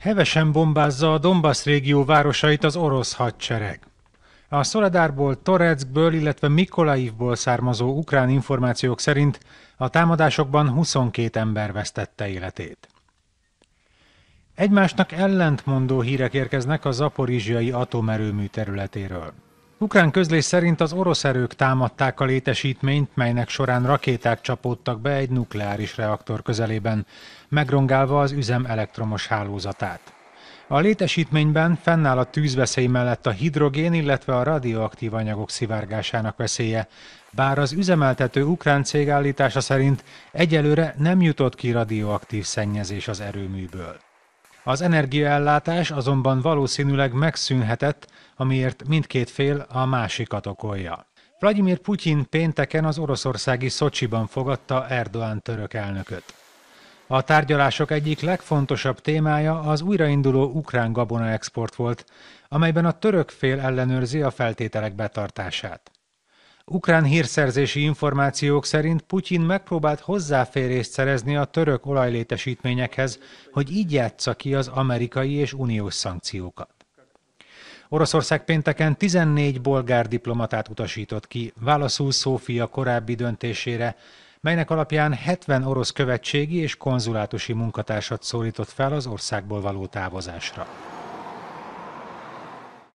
Hevesen bombázza a Donbass régió városait az orosz hadsereg. A Szoladárból, Toreckből, illetve Mikolaivból származó ukrán információk szerint a támadásokban 22 ember vesztette életét. Egymásnak ellentmondó hírek érkeznek a zaporizsiai atomerőmű területéről. Ukrán közlés szerint az orosz erők támadták a létesítményt, melynek során rakéták csapódtak be egy nukleáris reaktor közelében, megrongálva az üzem elektromos hálózatát. A létesítményben fennáll a tűzveszély mellett a hidrogén, illetve a radioaktív anyagok szivárgásának veszélye, bár az üzemeltető ukrán cég állítása szerint egyelőre nem jutott ki radioaktív szennyezés az erőműből. Az energiaellátás azonban valószínűleg megszűnhetett, amiért mindkét fél a másikat okolja. Vladimir Putyin pénteken az oroszországi Szocsiban fogadta Erdoğan török elnököt. A tárgyalások egyik legfontosabb témája az újrainduló ukrán gabona export volt, amelyben a török fél ellenőrzi a feltételek betartását. Ukrán hírszerzési információk szerint Putyin megpróbált hozzáférést szerezni a török olajlétesítményekhez, hogy így játsza ki az amerikai és uniós szankciókat. Oroszország pénteken 14 bolgár diplomatát utasított ki, válaszul Szófia korábbi döntésére, melynek alapján 70 orosz követségi és konzulátusi munkatársat szólított fel az országból való távozásra.